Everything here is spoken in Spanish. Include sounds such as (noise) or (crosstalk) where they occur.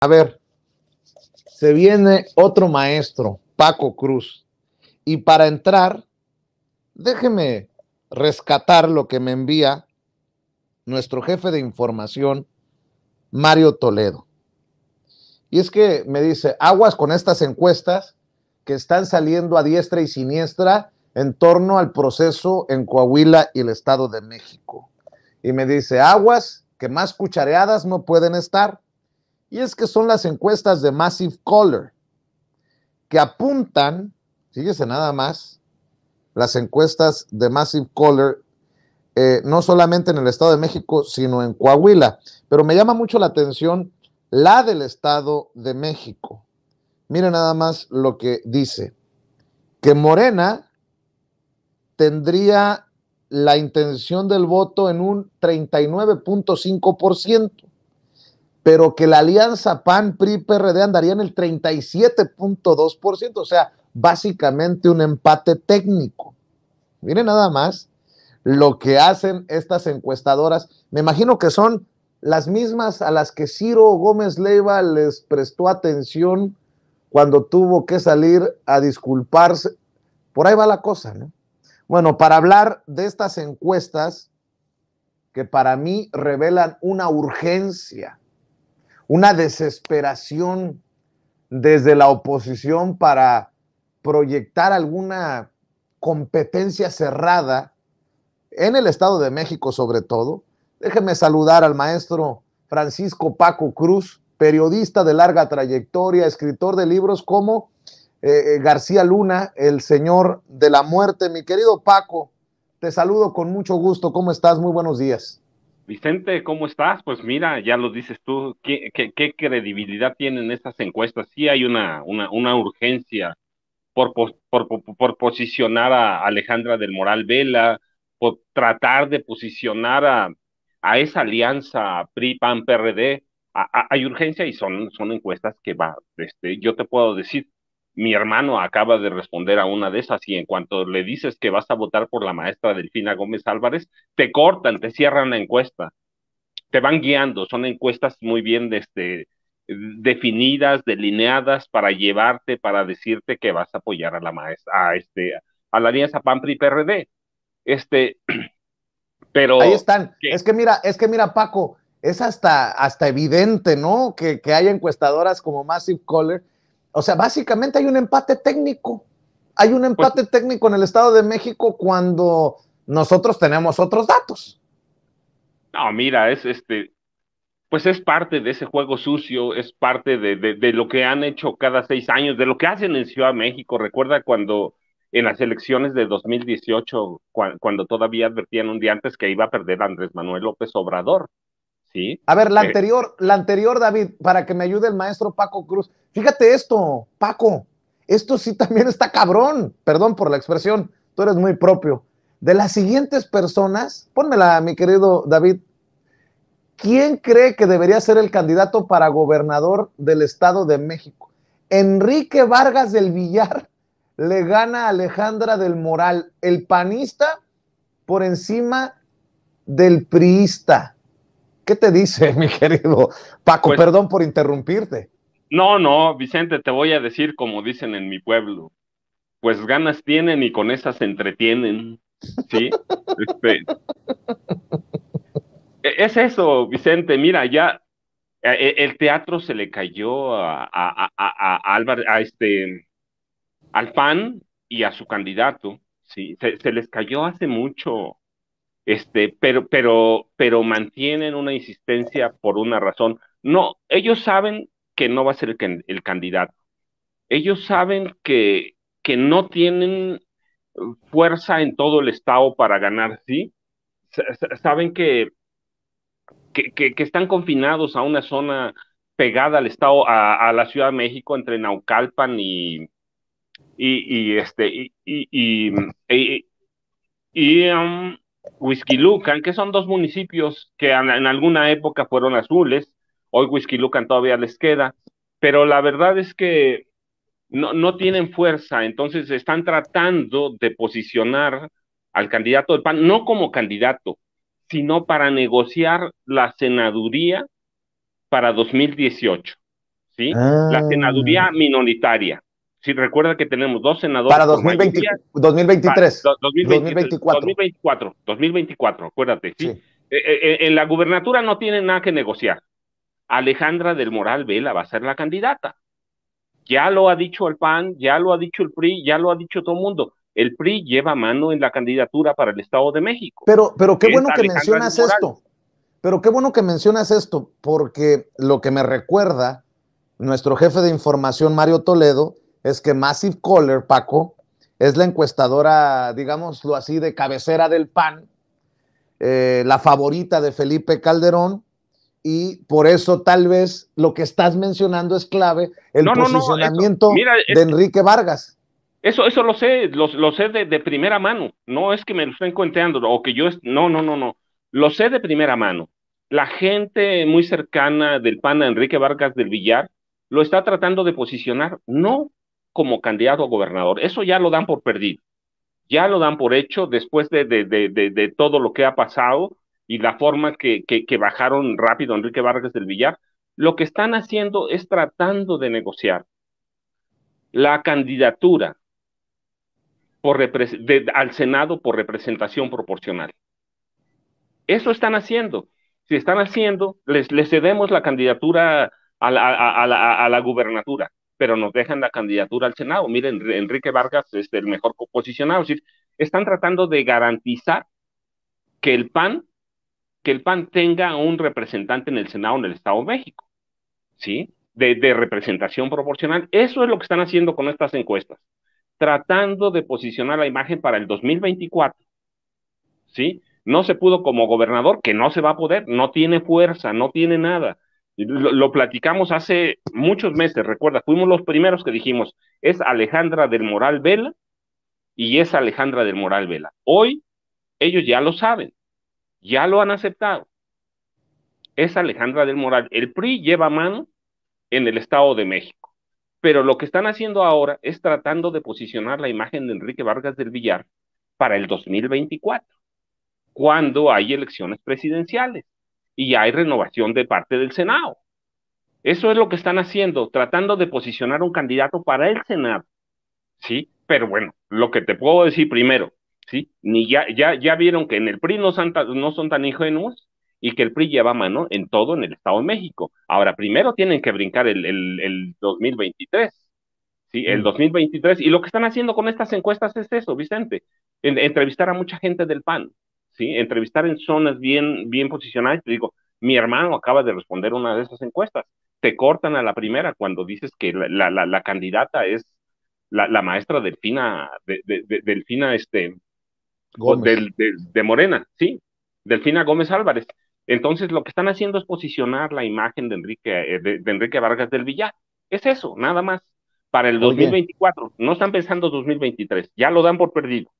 A ver, se viene otro maestro, Paco Cruz. Y para entrar, déjeme rescatar lo que me envía nuestro jefe de información, Mario Toledo. Y es que me dice, aguas con estas encuestas que están saliendo a diestra y siniestra en torno al proceso en Coahuila y el Estado de México. Y me dice, aguas que más cuchareadas no pueden estar y es que son las encuestas de Massive Color que apuntan, fíjese nada más, las encuestas de Massive Color, eh, no solamente en el Estado de México, sino en Coahuila. Pero me llama mucho la atención la del Estado de México. Miren nada más lo que dice, que Morena tendría la intención del voto en un 39.5% pero que la alianza PAN, PRI, PRD andaría en el 37.2%, o sea, básicamente un empate técnico. Miren nada más lo que hacen estas encuestadoras. Me imagino que son las mismas a las que Ciro Gómez Leiva les prestó atención cuando tuvo que salir a disculparse. Por ahí va la cosa, ¿no? Bueno, para hablar de estas encuestas que para mí revelan una urgencia una desesperación desde la oposición para proyectar alguna competencia cerrada en el Estado de México sobre todo. Déjeme saludar al maestro Francisco Paco Cruz, periodista de larga trayectoria, escritor de libros como eh, eh, García Luna, El Señor de la Muerte. Mi querido Paco, te saludo con mucho gusto. ¿Cómo estás? Muy buenos días. Vicente, ¿cómo estás? Pues mira, ya lo dices tú, ¿qué, credibilidad tienen estas encuestas? Sí hay una, una, urgencia por, por, posicionar a Alejandra del Moral Vela, por tratar de posicionar a, esa alianza PRI-PAN-PRD. Hay urgencia y son, son encuestas que va, este, yo te puedo decir, mi hermano acaba de responder a una de esas y en cuanto le dices que vas a votar por la maestra Delfina Gómez Álvarez, te cortan, te cierran la encuesta, te van guiando, son encuestas muy bien este, definidas, delineadas para llevarte, para decirte que vas a apoyar a la maestra, a, este, a la alianza PAMPRI-PRD. Este, (clears throat) pero... Ahí están. Es que mira, es que mira, Paco, es hasta, hasta evidente, ¿no? Que, que hay encuestadoras como Massive Caller o sea, básicamente hay un empate técnico. Hay un pues empate técnico en el Estado de México cuando nosotros tenemos otros datos. No, mira, es este, pues es parte de ese juego sucio, es parte de, lo que han hecho cada seis años, de lo que hacen en Ciudad de México. Recuerda cuando en las elecciones de 2018, cuando, todavía advertían un día antes que iba a perder Andrés Manuel López Obrador. A ver, la eh, anterior, la anterior, David, para que me ayude el maestro Paco Cruz. Fíjate esto, Paco, esto sí también está cabrón, perdón por la expresión, tú eres muy propio. De las siguientes personas, pónmela, mi querido David, ¿quién cree que debería ser el candidato para gobernador del Estado de México? Enrique Vargas del Villar (laughs) le gana a Alejandra del Moral, el panista por encima del priista. ¿Qué te dice, (laughs) mi querido Paco? Pues- Perdón por interrumpirte. No, no, Vicente, te voy a decir como dicen en mi pueblo. Pues ganas tienen y con esas entretienen. ¿Sí? (laughs) Este, e, es eso, Vicente. Mira, ya e, e, el teatro se le cayó a, a, a, a, este, al PAN y a su candidato. Sí, se les cayó hace mucho este, pero, pero, pero mantienen una insistencia por una razón. No, ellos saben que no va a ser el, candidato. Ellos saben que, que no tienen fuerza en todo el estado para ganar, ¿sí? saben que, que, están confinados a una zona pegada al estado, a, la Ciudad de México, entre Naucalpan y, y, este, y, um, Lucan, que son dos municipios que en alguna época fueron azules, hoy Lucan todavía les queda, pero la verdad es que no, no tienen fuerza, entonces están tratando de posicionar al candidato del PAN, no como candidato, sino para negociar la senaduría para 2018, ¿sí? La ah. senaduría minoritaria recuerda que tenemos dos senadores. Para 2023. 2024. 2024, 2024, acuérdate. ¿sí? Eh, eh, eh, en la gubernatura no tiene nada que negociar. Alejandra del Moral Vela va a ser la candidata. Ya lo ha dicho el PAN, ya lo ha dicho el PRI, ya lo ha dicho todo el mundo. El PRI lleva mano en la candidatura para el Estado de México. Pero, pero qué bueno que mencionas esto. Pero qué bueno que mencionas esto, porque lo que me recuerda nuestro jefe de información, Mario Toledo, es que Massive Caller, Paco, es la encuestadora, digámoslo así, de cabecera del PAN, eh, la favorita de Felipe Calderón, y por eso tal vez lo que estás mencionando es clave, el posicionamiento de Enrique Vargas. Eso, eso lo sé, lo, sé de, primera mano, no es que me lo estén cuenteando, o que yo, no, no, no, no, lo sé de primera mano. La gente muy cercana del PAN a Enrique Vargas del Villar lo está tratando de posicionar. No, como candidato a gobernador. Eso ya lo dan por perdido, ya lo dan por hecho después de, todo lo que ha pasado y la forma que, bajaron rápido Enrique Vargas del Villar. Lo que están haciendo es tratando de negociar la candidatura por al Senado por representación proporcional. Eso están haciendo. Si están haciendo, les, les cedemos la candidatura a la gubernatura pero nos dejan la candidatura al Senado. Miren, Enrique Vargas es este, el mejor posicionado. Es están tratando de garantizar que el PAN, que el PAN tenga un representante en el Senado en el Estado de México, ¿sí? De, de representación proporcional. Eso es lo que están haciendo con estas encuestas, tratando de posicionar la imagen para el 2024, ¿sí? No se pudo como gobernador, que no se va a poder, no tiene fuerza, no tiene nada lo, platicamos hace muchos meses, recuerda, fuimos los primeros que dijimos, es Alejandra del Moral Vela y es Alejandra del Moral Vela. Hoy ellos ya lo saben, ya lo han aceptado. Es Alejandra del Moral. El PRI lleva mano en el Estado de México, pero lo que están haciendo ahora es tratando de posicionar la imagen de Enrique Vargas del Villar para el 2024, cuando hay elecciones presidenciales y ya hay renovación de parte del Senado. Eso es lo que están haciendo, tratando de posicionar un candidato para el Senado. ¿Sí? Pero bueno, lo que te puedo decir primero, ¿sí? Ni ya, ya, ya vieron que en el PRI no son, tan, no son tan ingenuos y que el PRI lleva mano en todo en el Estado de México. Ahora, primero tienen que brincar el, el, el 2023. Sí, el 2023. Mm. Y lo que están haciendo con estas encuestas es eso, Vicente, entrevistar a mucha gente del PAN, ¿sí? Entrevistar en zonas bien, bien posicionadas. Te digo, mi hermano acaba de responder una de esas encuestas. Te cortan a la primera cuando dices que la, candidata es la, maestra Delfina, de, de, Delfina este, del, de, de, Morena, ¿sí? Delfina Gómez Álvarez. Entonces, lo que están haciendo es posicionar la imagen de Enrique, eh, de, Enrique Vargas del Villar. Es eso, nada más. Para el 2024, no están pensando 2023, ya lo dan por perdido.